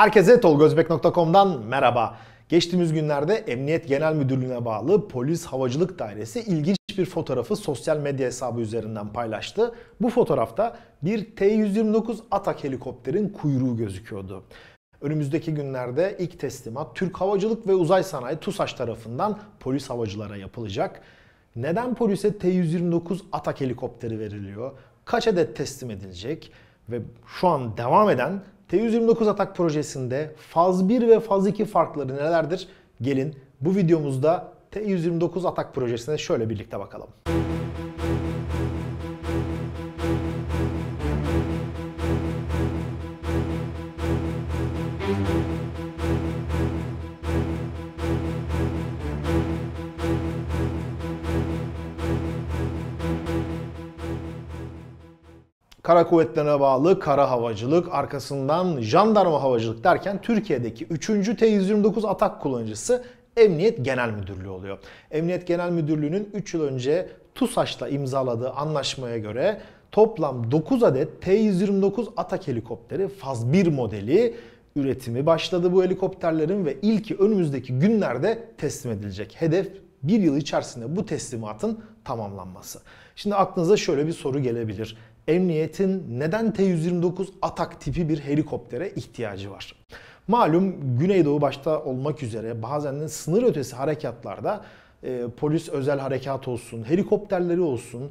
Herkese tolgozbek.com'dan merhaba. Geçtiğimiz günlerde Emniyet Genel Müdürlüğü'ne bağlı Polis Havacılık Dairesi ilginç bir fotoğrafı sosyal medya hesabı üzerinden paylaştı. Bu fotoğrafta bir T-129 Atak helikopterin kuyruğu gözüküyordu. Önümüzdeki günlerde ilk teslimat Türk Havacılık ve Uzay Sanayi TUSAŞ tarafından polis havacılara yapılacak. Neden polise T-129 Atak helikopteri veriliyor? Kaç adet teslim edilecek? ve şu an devam eden T129 atak projesinde faz 1 ve faz 2 farkları nelerdir? Gelin bu videomuzda T129 atak projesine şöyle birlikte bakalım. Kara kuvvetlerine bağlı kara havacılık, arkasından jandarma havacılık derken Türkiye'deki 3. T-129 atak kullanıcısı Emniyet Genel Müdürlüğü oluyor. Emniyet Genel Müdürlüğü'nün 3 yıl önce TUSAŞ'la imzaladığı anlaşmaya göre toplam 9 adet T-129 atak helikopteri Faz 1 modeli üretimi başladı bu helikopterlerin ve ilki önümüzdeki günlerde teslim edilecek. Hedef bir yıl içerisinde bu teslimatın tamamlanması. Şimdi aklınıza şöyle bir soru gelebilir emniyetin neden T-129 Atak tipi bir helikoptere ihtiyacı var? Malum Güneydoğu başta olmak üzere bazen de sınır ötesi harekatlarda e, polis özel harekat olsun, helikopterleri olsun,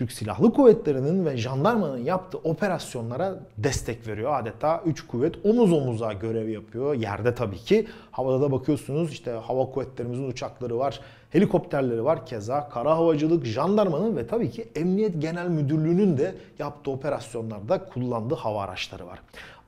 Türk Silahlı Kuvvetleri'nin ve jandarmanın yaptığı operasyonlara destek veriyor. Adeta 3 kuvvet omuz omuza görev yapıyor. Yerde tabii ki. Havada da bakıyorsunuz işte hava kuvvetlerimizin uçakları var, helikopterleri var. Keza kara havacılık, jandarmanın ve tabii ki Emniyet Genel Müdürlüğü'nün de yaptığı operasyonlarda kullandığı hava araçları var.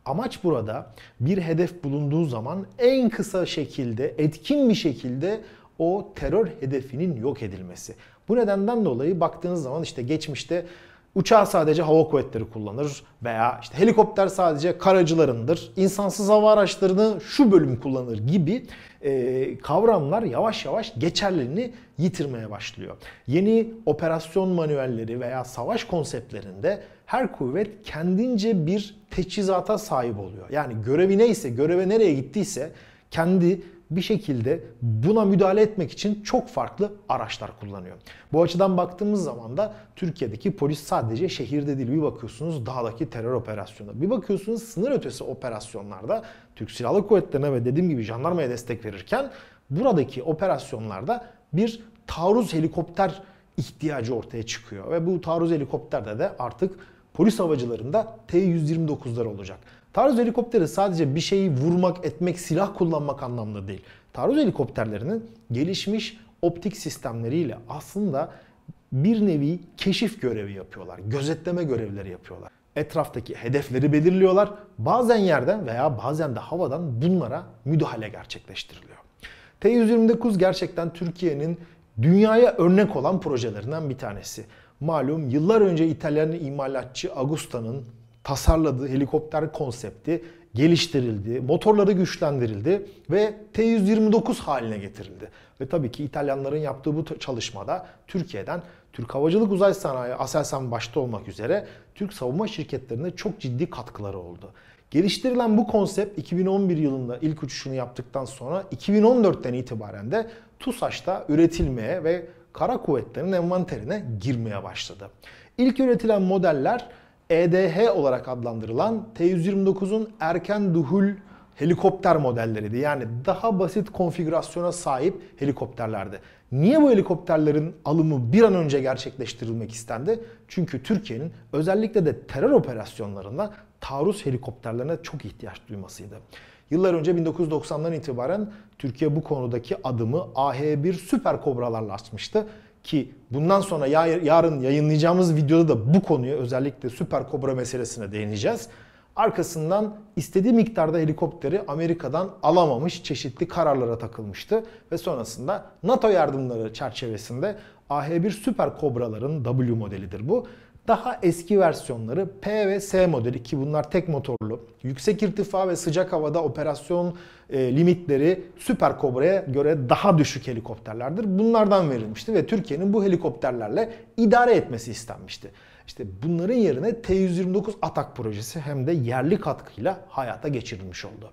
Amaç burada bir hedef bulunduğu zaman en kısa şekilde, etkin bir şekilde o terör hedefinin yok edilmesi. Bu nedenden dolayı baktığınız zaman işte geçmişte Uçağı sadece hava kuvvetleri kullanır veya işte helikopter sadece karacılarındır. insansız hava araçlarını şu bölüm kullanır gibi e, kavramlar yavaş yavaş geçerlerini yitirmeye başlıyor. Yeni operasyon manuelleri veya savaş konseptlerinde her kuvvet kendince bir teçhizata sahip oluyor. Yani görevi neyse, göreve nereye gittiyse kendi bir şekilde buna müdahale etmek için çok farklı araçlar kullanıyor. Bu açıdan baktığımız zaman da Türkiye'deki polis sadece şehirde değil bir bakıyorsunuz dağdaki terör operasyonunda bir bakıyorsunuz sınır ötesi operasyonlarda Türk Silahlı Kuvvetleri'ne ve dediğim gibi jandarmaya destek verirken buradaki operasyonlarda bir taarruz helikopter ihtiyacı ortaya çıkıyor ve bu taarruz helikopterde de artık polis havacılarında T-129'lar olacak. Taarruz helikopteri sadece bir şeyi vurmak, etmek, silah kullanmak anlamında değil. Taarruz helikopterlerinin gelişmiş optik sistemleriyle aslında bir nevi keşif görevi yapıyorlar. Gözetleme görevleri yapıyorlar. Etraftaki hedefleri belirliyorlar. Bazen yerden veya bazen de havadan bunlara müdahale gerçekleştiriliyor. T-129 gerçekten Türkiye'nin dünyaya örnek olan projelerinden bir tanesi. Malum yıllar önce İtalyan imalatçı Agusta'nın tasarladığı helikopter konsepti geliştirildi, motorları güçlendirildi ve T-129 haline getirildi. Ve tabii ki İtalyanların yaptığı bu çalışmada Türkiye'den Türk Havacılık Uzay Sanayi, Aselsan başta olmak üzere Türk savunma şirketlerine çok ciddi katkıları oldu. Geliştirilen bu konsept 2011 yılında ilk uçuşunu yaptıktan sonra 2014'ten itibaren de TUSAŞ'ta üretilmeye ve kara kuvvetlerin envanterine girmeye başladı. İlk üretilen modeller EDH olarak adlandırılan T129'un erken duhul helikopter modelleriydi. Yani daha basit konfigürasyona sahip helikopterlerdi. Niye bu helikopterlerin alımı bir an önce gerçekleştirilmek istendi? Çünkü Türkiye'nin özellikle de terör operasyonlarında taarruz helikopterlerine çok ihtiyaç duymasıydı. Yıllar önce 1990'dan itibaren Türkiye bu konudaki adımı AH-1 süper kobralarla açmıştı ki bundan sonra yarın yayınlayacağımız videoda da bu konuya özellikle Süper Kobra meselesine değineceğiz. Arkasından istediği miktarda helikopteri Amerika'dan alamamış çeşitli kararlara takılmıştı ve sonrasında NATO yardımları çerçevesinde AH-1 Süper Kobraların W modelidir bu. Daha eski versiyonları P ve S modeli ki bunlar tek motorlu. Yüksek irtifa ve sıcak havada operasyon e, limitleri Süper Cobra'ya göre daha düşük helikopterlerdir. Bunlardan verilmişti ve Türkiye'nin bu helikopterlerle idare etmesi istenmişti. İşte bunların yerine T-129 Atak projesi hem de yerli katkıyla hayata geçirilmiş oldu.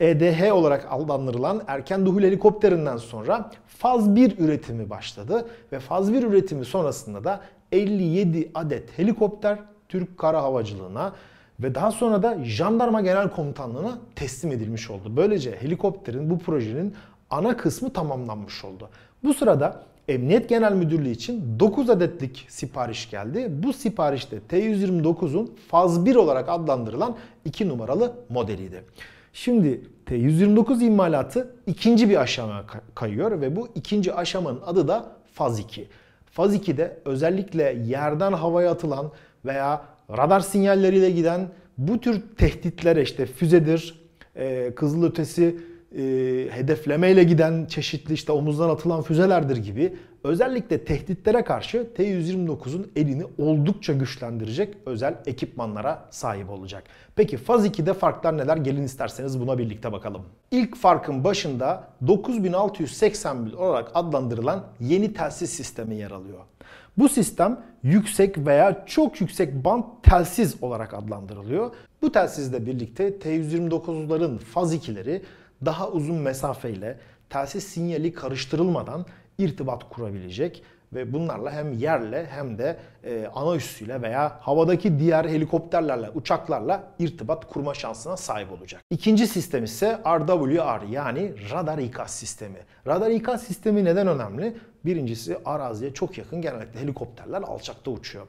EDH e olarak adlandırılan erken duhul helikopterinden sonra faz 1 üretimi başladı ve faz 1 üretimi sonrasında da 57 adet helikopter Türk Kara Havacılığına ve daha sonra da Jandarma Genel Komutanlığı'na teslim edilmiş oldu. Böylece helikopterin bu projenin ana kısmı tamamlanmış oldu. Bu sırada Emniyet Genel Müdürlüğü için 9 adetlik sipariş geldi. Bu siparişte T-129'un faz 1 olarak adlandırılan 2 numaralı modeliydi. Şimdi T-129 imalatı ikinci bir aşamaya kayıyor ve bu ikinci aşamanın adı da faz 2. Faz 2'de özellikle yerden havaya atılan veya radar sinyalleriyle giden bu tür tehditlere işte füzedir, e, kızılötesi e, hedeflemeyle giden çeşitli işte omuzdan atılan füzelerdir gibi Özellikle tehditlere karşı T-129'un elini oldukça güçlendirecek özel ekipmanlara sahip olacak. Peki Faz 2'de farklar neler? Gelin isterseniz buna birlikte bakalım. İlk farkın başında 9680 mil olarak adlandırılan yeni telsiz sistemi yer alıyor. Bu sistem yüksek veya çok yüksek band telsiz olarak adlandırılıyor. Bu telsizle birlikte T-129'ların faz 2'leri daha uzun mesafeyle telsiz sinyali karıştırılmadan irtibat kurabilecek ve bunlarla hem yerle hem de e, ana üssüyle veya havadaki diğer helikopterlerle, uçaklarla irtibat kurma şansına sahip olacak. İkinci sistem ise RWR yani radar ikaz sistemi. Radar ikaz sistemi neden önemli? Birincisi araziye çok yakın genellikle helikopterler alçakta uçuyor.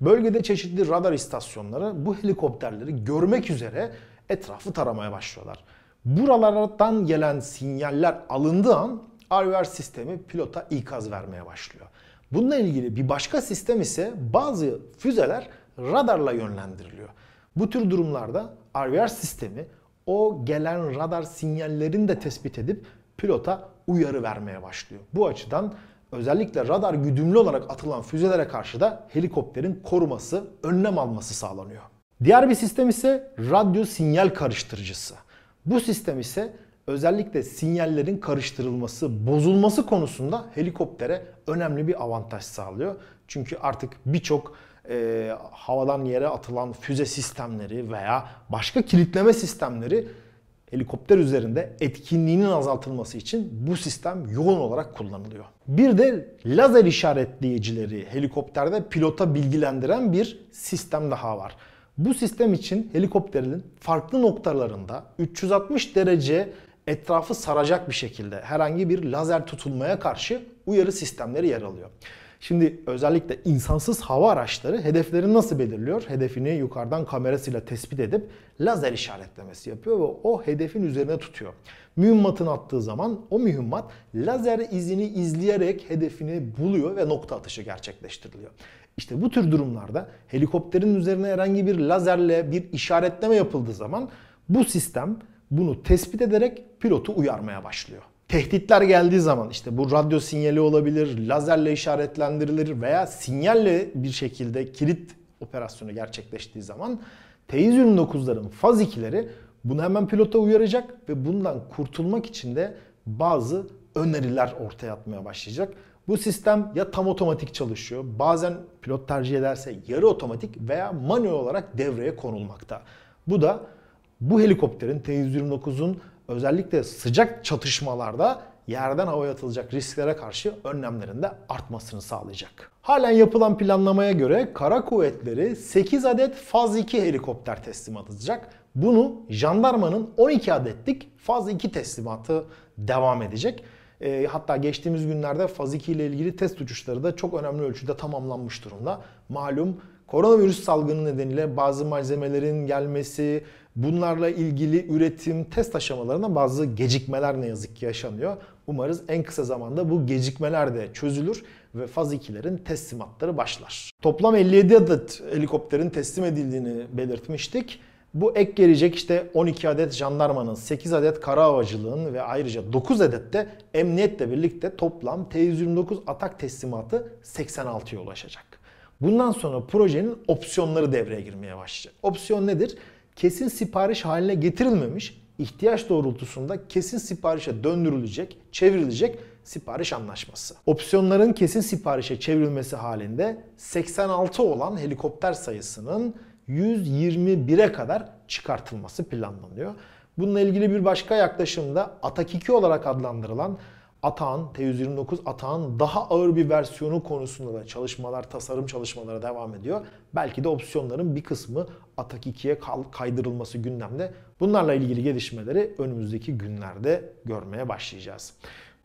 Bölgede çeşitli radar istasyonları bu helikopterleri görmek üzere etrafı taramaya başlıyorlar. Buralardan gelen sinyaller alındığı an RVR sistemi pilota ikaz vermeye başlıyor. Bununla ilgili bir başka sistem ise bazı füzeler radarla yönlendiriliyor. Bu tür durumlarda RVR sistemi o gelen radar sinyallerini de tespit edip pilota uyarı vermeye başlıyor. Bu açıdan özellikle radar güdümlü olarak atılan füzelere karşı da helikopterin koruması, önlem alması sağlanıyor. Diğer bir sistem ise radyo sinyal karıştırıcısı. Bu sistem ise özellikle sinyallerin karıştırılması, bozulması konusunda helikoptere önemli bir avantaj sağlıyor. Çünkü artık birçok e, havadan yere atılan füze sistemleri veya başka kilitleme sistemleri helikopter üzerinde etkinliğinin azaltılması için bu sistem yoğun olarak kullanılıyor. Bir de lazer işaretleyicileri helikopterde pilota bilgilendiren bir sistem daha var. Bu sistem için helikopterin farklı noktalarında 360 derece etrafı saracak bir şekilde herhangi bir lazer tutulmaya karşı uyarı sistemleri yer alıyor. Şimdi özellikle insansız hava araçları hedefleri nasıl belirliyor? Hedefini yukarıdan kamerasıyla tespit edip lazer işaretlemesi yapıyor ve o hedefin üzerine tutuyor. Mühimmatın attığı zaman o mühimmat lazer izini izleyerek hedefini buluyor ve nokta atışı gerçekleştiriliyor. İşte bu tür durumlarda helikopterin üzerine herhangi bir lazerle bir işaretleme yapıldığı zaman bu sistem bunu tespit ederek pilotu uyarmaya başlıyor. Tehditler geldiği zaman işte bu radyo sinyali olabilir, lazerle işaretlendirilir veya sinyalle bir şekilde kilit operasyonu gerçekleştiği zaman Teiz 29'ların faz 2'leri bunu hemen pilota uyaracak ve bundan kurtulmak için de bazı öneriler ortaya atmaya başlayacak. Bu sistem ya tam otomatik çalışıyor, bazen pilot tercih ederse yarı otomatik veya manuel olarak devreye konulmakta. Bu da bu helikopterin T-129'un özellikle sıcak çatışmalarda yerden havaya atılacak risklere karşı önlemlerinde artmasını sağlayacak. Halen yapılan planlamaya göre kara kuvvetleri 8 adet faz 2 helikopter teslimat edecek. Bunu jandarmanın 12 adetlik faz 2 teslimatı devam edecek. E, hatta geçtiğimiz günlerde faz 2 ile ilgili test uçuşları da çok önemli ölçüde tamamlanmış durumda. Malum koronavirüs salgını nedeniyle bazı malzemelerin gelmesi, Bunlarla ilgili üretim test aşamalarında bazı gecikmeler ne yazık ki yaşanıyor. Umarız en kısa zamanda bu gecikmeler de çözülür ve faz 2'lerin teslimatları başlar. Toplam 57 adet helikopterin teslim edildiğini belirtmiştik. Bu ek gelecek işte 12 adet jandarmanın, 8 adet kara havacılığın ve ayrıca 9 adet de emniyetle birlikte toplam T-129 atak teslimatı 86'ya ulaşacak. Bundan sonra projenin opsiyonları devreye girmeye başlayacak. Opsiyon nedir? kesin sipariş haline getirilmemiş, ihtiyaç doğrultusunda kesin siparişe döndürülecek, çevrilecek sipariş anlaşması. Opsiyonların kesin siparişe çevrilmesi halinde 86 olan helikopter sayısının 121'e kadar çıkartılması planlanıyor. Bununla ilgili bir başka yaklaşımda Atak 2 olarak adlandırılan Atağın, T129 Atağın daha ağır bir versiyonu konusunda da çalışmalar, tasarım çalışmaları devam ediyor. Belki de opsiyonların bir kısmı Atak 2'ye kaydırılması gündemde. Bunlarla ilgili gelişmeleri önümüzdeki günlerde görmeye başlayacağız.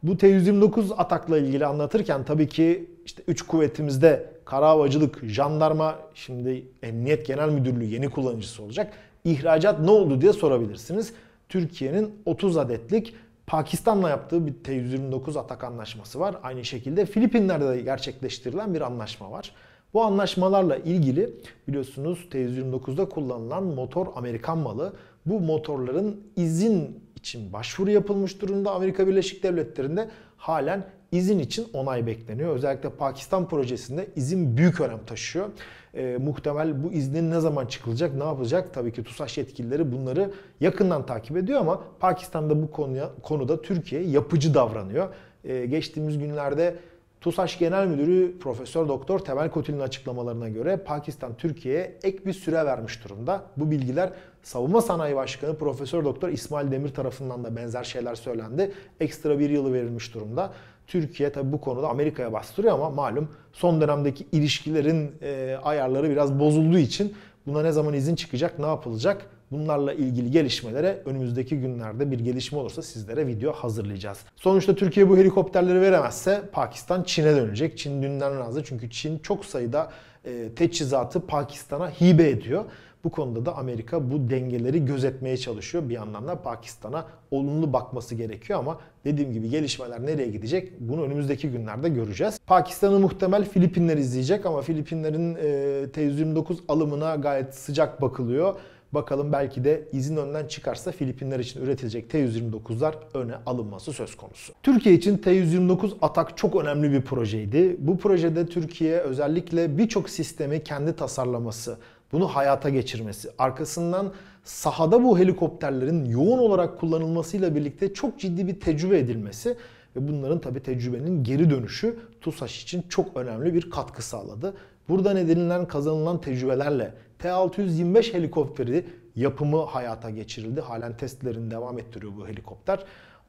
Bu T129 atakla ilgili anlatırken tabii ki işte 3 kuvvetimizde kara havacılık, jandarma, şimdi Emniyet Genel Müdürlüğü yeni kullanıcısı olacak. İhracat ne oldu diye sorabilirsiniz. Türkiye'nin 30 adetlik Pakistan'la yaptığı bir T-129 atak anlaşması var. Aynı şekilde Filipinler'de de gerçekleştirilen bir anlaşma var. Bu anlaşmalarla ilgili biliyorsunuz T-129'da kullanılan motor Amerikan malı. Bu motorların izin için başvuru yapılmış durumda Amerika Birleşik Devletleri'nde halen izin için onay bekleniyor. Özellikle Pakistan projesinde izin büyük önem taşıyor. E, muhtemel bu iznin ne zaman çıkılacak, ne yapılacak? Tabii ki TUSAŞ yetkilileri bunları yakından takip ediyor ama Pakistan'da bu konuya, konuda Türkiye yapıcı davranıyor. E, geçtiğimiz günlerde TUSAŞ Genel Müdürü Profesör Doktor Temel Kotil'in açıklamalarına göre Pakistan Türkiye'ye ek bir süre vermiş durumda. Bu bilgiler Savunma Sanayi Başkanı Profesör Doktor İsmail Demir tarafından da benzer şeyler söylendi. Ekstra bir yılı verilmiş durumda. Türkiye tabi bu konuda Amerika'ya bastırıyor ama malum son dönemdeki ilişkilerin e, ayarları biraz bozulduğu için buna ne zaman izin çıkacak, ne yapılacak? Bunlarla ilgili gelişmelere önümüzdeki günlerde bir gelişme olursa sizlere video hazırlayacağız. Sonuçta Türkiye bu helikopterleri veremezse Pakistan Çin'e dönecek. Çin dünden razı çünkü Çin çok sayıda e, teçhizatı Pakistan'a hibe ediyor. Bu konuda da Amerika bu dengeleri gözetmeye çalışıyor. Bir yandan da Pakistan'a olumlu bakması gerekiyor ama dediğim gibi gelişmeler nereye gidecek bunu önümüzdeki günlerde göreceğiz. Pakistan'ı muhtemel Filipinler izleyecek ama Filipinlerin e, t 29 alımına gayet sıcak bakılıyor. Bakalım belki de izin önden çıkarsa Filipinler için üretilecek T-129'lar öne alınması söz konusu. Türkiye için T-129 Atak çok önemli bir projeydi. Bu projede Türkiye özellikle birçok sistemi kendi tasarlaması, bunu hayata geçirmesi, arkasından sahada bu helikopterlerin yoğun olarak kullanılmasıyla birlikte çok ciddi bir tecrübe edilmesi ve bunların tabi tecrübenin geri dönüşü TUSAŞ için çok önemli bir katkı sağladı. Buradan edinilen kazanılan tecrübelerle T-625 helikopteri yapımı hayata geçirildi. Halen testlerini devam ettiriyor bu helikopter.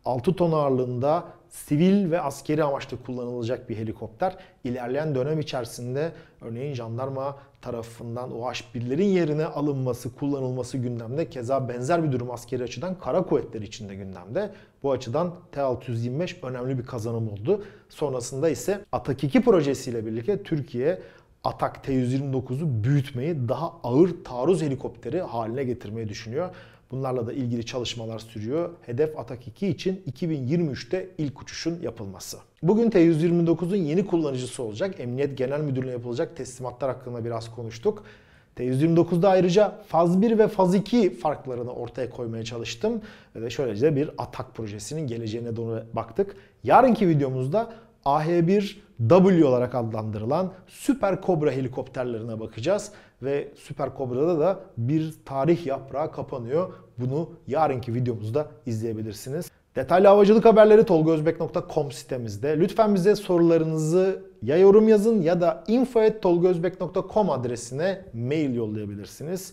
6 ton ağırlığında sivil ve askeri amaçlı kullanılacak bir helikopter. İlerleyen dönem içerisinde örneğin jandarma tarafından o OH-1'lerin yerine alınması, kullanılması gündemde. Keza benzer bir durum askeri açıdan kara kuvvetler içinde gündemde. Bu açıdan T-625 önemli bir kazanım oldu. Sonrasında ise Atak 2 projesiyle birlikte Türkiye Atak T-129'u büyütmeyi daha ağır taarruz helikopteri haline getirmeyi düşünüyor. Bunlarla da ilgili çalışmalar sürüyor. Hedef Atak 2 için 2023'te ilk uçuşun yapılması. Bugün T-129'un yeni kullanıcısı olacak. Emniyet Genel Müdürlüğü yapılacak teslimatlar hakkında biraz konuştuk. T129'da ayrıca faz 1 ve faz 2 farklarını ortaya koymaya çalıştım. Ve de şöylece bir atak projesinin geleceğine doğru baktık. Yarınki videomuzda AH-1W olarak adlandırılan Süper Cobra helikopterlerine bakacağız. Ve Süper Cobra'da da bir tarih yaprağı kapanıyor. Bunu yarınki videomuzda izleyebilirsiniz. Detaylı havacılık haberleri tolgozbek.com sitemizde. Lütfen bize sorularınızı ya yorum yazın ya da info.tolgozbek.com adresine mail yollayabilirsiniz.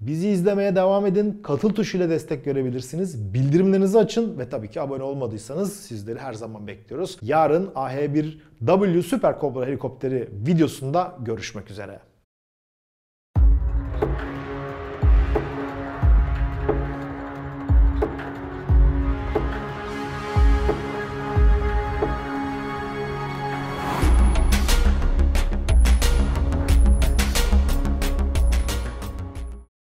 Bizi izlemeye devam edin. Katıl tuşuyla destek görebilirsiniz. Bildirimlerinizi açın ve tabii ki abone olmadıysanız sizleri her zaman bekliyoruz. Yarın AH1W Super Cobra helikopteri videosunda görüşmek üzere.